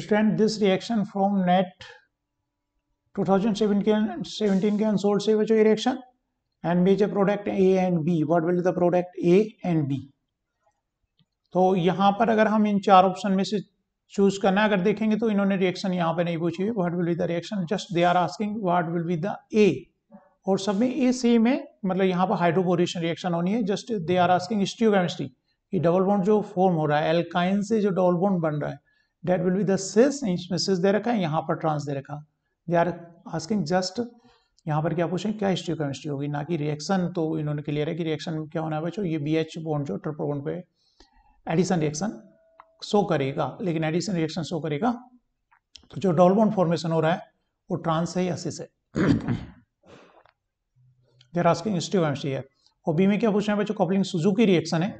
student this reaction from NEET 2017 के 17 के unsolved से बचो ये रिएक्शन एंड बीच A product A and B what will the product A and B तो यहाँ पर अगर हम इन चार ऑप्शन में से चूज करना अगर देखेंगे तो इन्होंने रिएक्शन यहाँ पे नहीं पूछी है what will be the reaction just they are asking what will be the A और सब में ए सेम है मतलब यहाँ पर हाइड्रोपोरेशन रिएक्शन होनी है just they are asking stereochemistry कि डबल बॉन्ड जो फॉर्म हो रहा है एल्काइन से जो डबल बॉन्ड बन रहा है डेट विल बी द सेस सेस दे रखा है यहाँ पर ट्रांस दे रखा दे आर आस्किंग जस्ट यहाँ पर क्या पूछें क्या हिस्ट्री केमिस्ट्री होगी ना कि रिएक्शन तो इन्होंने क्लियर है कि रिएक्शन क्या होना है बच्चों ये बी एच बॉन्ड जो ट्रिपल बॉन्ड पे एडिशन रिएक्शन शो करेगा लेकिन एडिशन रिएक्शन शो करेगा तो जो डॉल बॉन्ड फॉर्मेशन हो रहा है वो ट्रांस है या सिस है they are asking stereochemistry है और बी में क्या पूछ रहे हैं बच्चों कॉपलिंग सुजुकी रिएक्शन है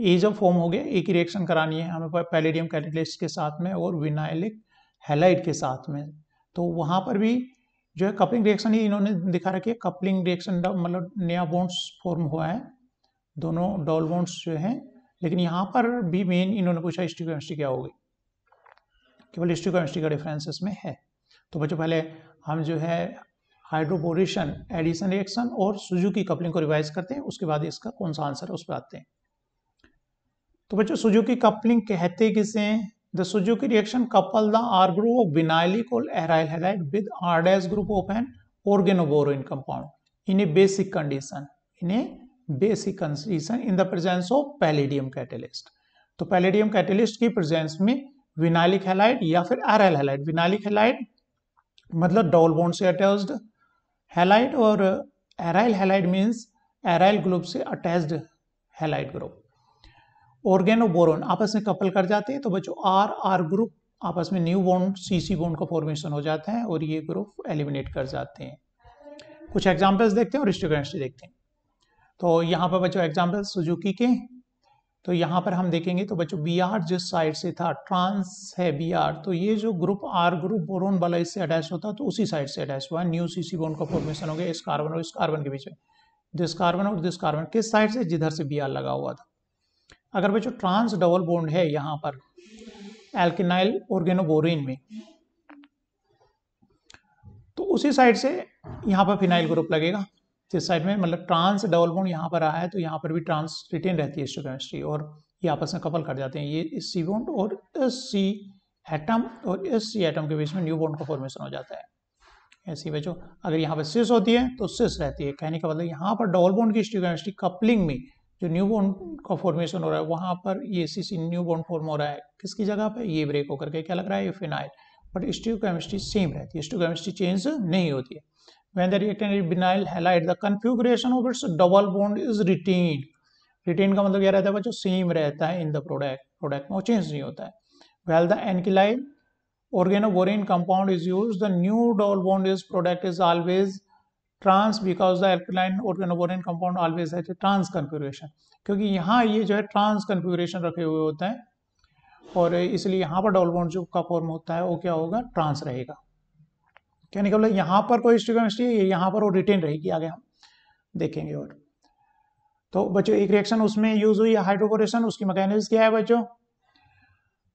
ये जब फॉर्म हो गया एक ही रिएक्शन करानी है हमें पैलेडियम कैटलिस्ट के साथ में और विनाइलिक हेलाइड के साथ में तो वहाँ पर भी जो है कपलिंग रिएक्शन ही इन्होंने दिखा रखी है कपलिंग रिएक्शन मतलब नया बॉन्ड्स फॉर्म हुआ है दोनों डॉल बॉन्ड्स जो हैं लेकिन यहाँ पर भी मेन इन्होंने पूछा हिस्ट्री क्या होगी केवल हिस्ट्री का डिफरेंस इसमें है तो बच्चों पहले हम जो है हाइड्रोबोरेशन एडिशन रिएक्शन और सुजुकी कपलिंग को रिवाइज करते हैं उसके बाद इसका कौन सा आंसर उस पर आते हैं तो बच्चों सुजुकी कपलिंग कहते किसे हैं the Suzuki reaction couple the R group of vinylic or aryl halide with R आरडेस group of an organoboron compound in a basic condition in a basic condition in the presence of palladium catalyst तो palladium catalyst की presence में vinylic halide या फिर aryl halide vinylic halide मतलब double bond से attached halide और aryl halide means aryl group से attached halide group organoboron आपस में कपल कर जाते हैं तो बच्चों आर आर ग्रुप आपस में new bond C C bone का फॉर्मेशन हो जाता है और ये ग्रुप एलिमिनेट कर जाते हैं कुछ एग्जाम्पल्स देखते हैं और हिस्टोकेमिस्ट्री देखते हैं तो यहाँ पर बच्चों एग्जाम्पल्स सुजुकी के तो यहाँ पर हम देखेंगे तो बच्चों बी आर जिस साइड से था ट्रांस है बी आर तो ये जो ग्रुप आर ग्रुप बोरोन वाला इससे अटैच होता तो उसी साइड से अटैच हुआ न्यू सी सी बोन का फॉर्मेशन हो गया इस कार्बन और इस कार्बन के बीच में दिस कार्बन और दिस कार्बन किस साइड से जिधर से बी आर लगा हुआ था अगर बच्चों ट्रांस डबल बोन्ड है यहाँ पर एल्किनाइल ऑर्गेनोबोरिन में तो उसी साइड से यहाँ पर फिनाइल ग्रुप लगेगा जिस साइड में मतलब ट्रांस डबल बोन्ड यहाँ पर आया है तो यहाँ पर भी ट्रांस रिटेन रहती है स्टोकेमिस्ट्री और ये आपस में कपल कर जाते हैं ये इस सी बोन्ड और इस सी एटम और इस सी एटम के बीच में न्यू बोन्ड का फॉर्मेशन हो जाता है ऐसी बच्चों अगर यहाँ पर सिस होती है तो सिस रहती है कहने का मतलब यहाँ पर डबल बोन्ड की स्टोकेमिस्ट्री कपलिंग में जो न्यू बॉन्ड का फॉर्मेशन हो रहा है वहां पर ये C C new bond form हो रहा है किसकी जगह पर ये ब्रेक होकर के क्या लग रहा है ये phenyl but stereochemistry same रहती है स्टीव केमिस्ट्री चेंज नहीं होती है when the reacted vinyl halide the configuration of its double bond is retain retain का मतलब क्या रहता है बच्चों सेम रहता है इन द प्रोडक्ट प्रोडक्ट में वो चेंज नहीं होता है वेल द एनकिलाइल organoborane compound is use the new double bond is product is always trans because the alkaline और पेनोबोरिन कंपाउंड ऑलवेज है ट्रांस कन्फिग्रेशन क्योंकि यहाँ ये जो है ट्रांस कन्फिग्रेशन रखे हुए होते हैं और इसलिए यहाँ पर डबल बॉन्ड जो का फॉर्म होता है वो क्या होगा ट्रांस रहेगा क्या निकल यहाँ पर कोई हिस्ट्रोकेमिस्ट्री है यहाँ पर वो रिटेन रहेगी आगे हम देखेंगे और तो बच्चों एक रिएक्शन उसमें यूज हुई है हाइड्रोकोरेशन उसकी मैकेनिज्म क्या है बच्चों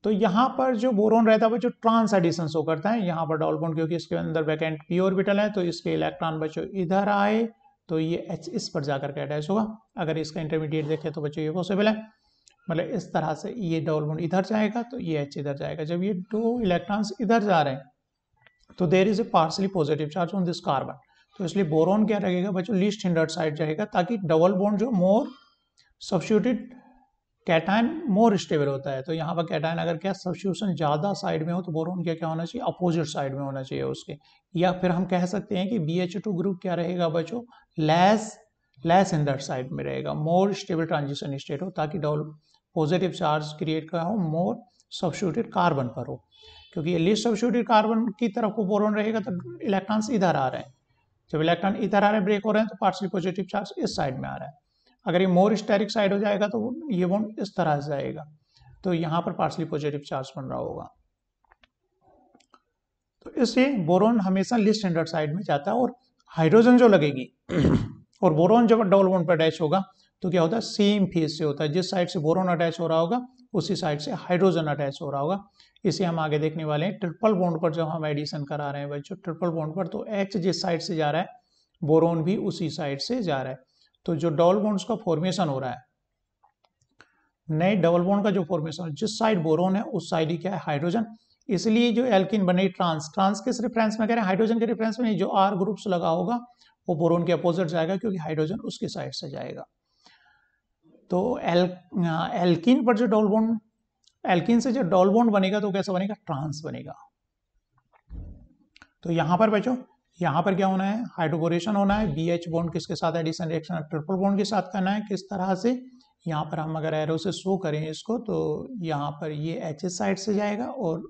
तो यहां पर जो बोरोन रहता है वो जो ट्रांस एडिशन शो करता है यहाँ पर डॉल बोन क्योंकि इसके अंदर वैकेंट पी ऑर्बिटल है तो इसके इलेक्ट्रॉन बच्चों इधर आए तो ये एच इस पर जाकर के अटैच होगा अगर इसका इंटरमीडिएट देखें तो बच्चों ये पॉसिबल है मतलब इस तरह से ये डॉल बोन इधर जाएगा तो ये एच इधर जाएगा जब ये दो इलेक्ट्रॉन्स इधर जा रहे हैं तो there is a partially positive charge on this carbon तो इसलिए बोरोन क्या रहेगा बच्चों लिस्ट हिंडर्ड साइड जाएगा ताकि डबल बोन जो more substituted cation more stable होता है तो यहाँ पर कैटाइन अगर क्या सब्सिट्यूशन ज़्यादा साइड में हो तो बोरोन क्या क्या होना चाहिए अपोजिट साइड में होना चाहिए उसके या फिर हम कह सकते हैं कि बी एच टू ग्रुप क्या रहेगा बच्चों less less in that side में रहेगा मोर स्टेबल ट्रांजिशन स्टेट हो ताकि डबल पॉजिटिव चार्ज क्रिएट कर हो मोर सब्सिट्यूटेड कार्बन पर हो क्योंकि लिस्ट सब्सिट्यूटेड कार्बन की तरफ को बोरोन रहेगा तो इलेक्ट्रॉन्स इधर आ रहे हैं जब इलेक्ट्रॉन इधर आ रहे हैं ब्रेक हो रहे हैं तो पार्सली पॉजिटिव चार्ज इस साइड में आ रहा है अगर ये मोर स्टेरिक साइड हो जाएगा तो ये वो इस तरह से जाएगा तो यहाँ पर पार्सली पॉजिटिव चार्ज बन रहा होगा तो इससे बोरोन हमेशा लिस्ट स्टैंडर्ड साइड में जाता है और हाइड्रोजन जो लगेगी और बोरोन जब डबल बॉन्ड पर अटैच होगा तो क्या होता है सेम फेज से होता है जिस साइड से बोरोन अटैच हो रहा होगा उसी साइड से हाइड्रोजन अटैच हो रहा होगा इसे हम आगे देखने वाले हैं ट्रिपल बॉन्ड पर जब हम एडिशन करा रहे हैं बच्चों ट्रिपल बॉन्ड पर तो एच जिस साइड से जा रहा है बोरोन भी उसी साइड से जा रहा है तो जो डबल बॉन्ड्स का फॉर्मेशन हो रहा है नए डबल बॉन्ड का जो फॉर्मेशन जिस साइड बोरोन है उस साइड ही क्या है हाइड्रोजन इसलिए जो एल्किन बने ट्रांस ट्रांस किस रेफरेंस में कह रहे हैं हाइड्रोजन के रेफरेंस में नहीं जो आर ग्रुप्स लगा होगा वो बोरोन के अपोजिट जाएगा क्योंकि हाइड्रोजन उसके साइड से जाएगा तो एल एल्किन uh, पर जो डबल बॉन्ड एल्किन से जो डबल बॉन्ड बनेगा तो कैसा बनेगा ट्रांस बनेगा तो यहां पर बच्चों यहाँ पर क्या होना है हाइड्रोबोरेशन होना है बी एच बॉन्ड किसके साथ एडिशन रिएक्शन ट्रिपल बॉन्ड के साथ करना है किस तरह से यहाँ पर हम अगर एरो से शो करें इसको तो यहाँ पर ये एच एस साइड से जाएगा और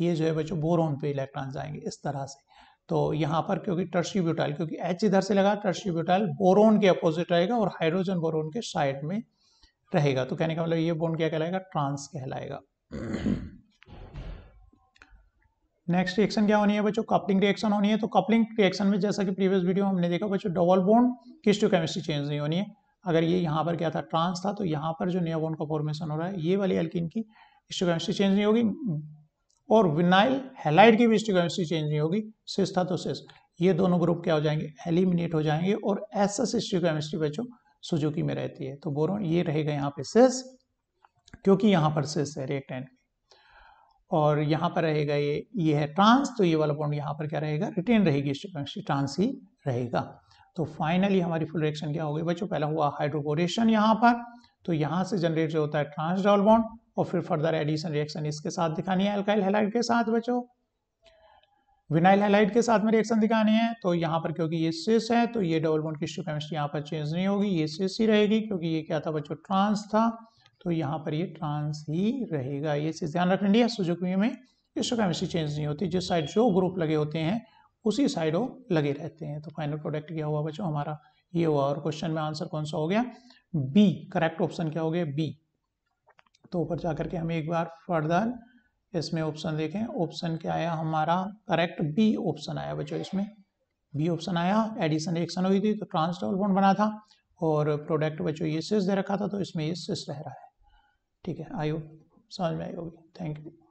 ये जो है बच्चों बोरोन पे इलेक्ट्रॉन जाएंगे इस तरह से तो यहाँ पर क्योंकि ब्यूटाइल क्योंकि एच इधर से लगा ब्यूटाइल बोरोन के अपोजिट रहेगा और हाइड्रोजन बोरोन के साइड में रहेगा तो कहने का मतलब ये बोन क्या कहलाएगा ट्रांस कहलाएगा नेक्स्ट रिएक्शन क्या होनी है बच्चों कपलिंग रिएक्शन होनी है तो कपलिंग रिएक्शन में जैसा कि प्रीवियस वीडियो हमने देखा बच्चों double bond stereochemistry change नहीं होनी है अगर ये यहाँ पर क्या था ट्रांस था तो यहाँ पर जो नया बोन का फॉर्मेशन हो रहा है ये वाली एल्किन की किस्टो केमिस्ट्री चेंज नहीं होगी और विनाइल हेलाइड की भी हिस्टो केमिस्ट्री चेंज नहीं होगी सिस था तो सिस ये दोनों ग्रुप क्या हो जाएंगे एलिमिनेट हो जाएंगे और एस एस केमिस्ट्री बच्चों सुजुकी में रहती है तो बोरोन ये रहेगा यहाँ पे सिस क्योंकि यहाँ पर सिस है रिएक्टेंट और यहाँ पर रहेगा ये ये है ट्रांस तो ये वाला बॉन्ड यहाँ पर क्या रहेगा रिटेन रहेगी ट्रांस ही रहेगा तो फाइनली हमारी फुल रिएक्शन क्या होगी बच्चों पहला हुआ हाइड्रोकोरेशन यहाँ पर तो यहाँ से जनरेट जो होता है डबल बॉन्ड और फिर फर्दर एडिशन रिएक्शन इसके साथ दिखानी है अल्काइल हेलाइड के साथ बच्चों विनाइल हेलाइड के साथ में रिएक्शन दिखानी है तो यहाँ पर क्योंकि ये सिस है तो ये डबल बॉन्ड की स्टोकेमिस्ट्री यहाँ पर चेंज नहीं होगी ये सिस ही रहेगी क्योंकि ये क्या था बच्चों ट्रांस था तो यहाँ पर ये ट्रांस ही रहेगा ये चीज़ ध्यान रखने लिया सुजुकी में इस्टोकेमिस्ट्री चेंज नहीं होती जिस साइड जो ग्रुप लगे होते हैं उसी साइड वो लगे रहते हैं तो फाइनल प्रोडक्ट क्या हुआ बच्चों हमारा ये हुआ और क्वेश्चन में आंसर कौन सा हो गया बी करेक्ट ऑप्शन क्या हो गया बी तो ऊपर जा करके हम एक बार फर्दर इसमें ऑप्शन देखें ऑप्शन क्या आया हमारा करेक्ट बी ऑप्शन आया बच्चों इसमें बी ऑप्शन आया एडिशन एक्शन हुई थी तो ट्रांस डबल बॉन्ड बना था और प्रोडक्ट बच्चों ये सिस दे रखा था तो इसमें ये सिस रह रहा है ठीक है आई होप समझ में आई होगी थैंक यू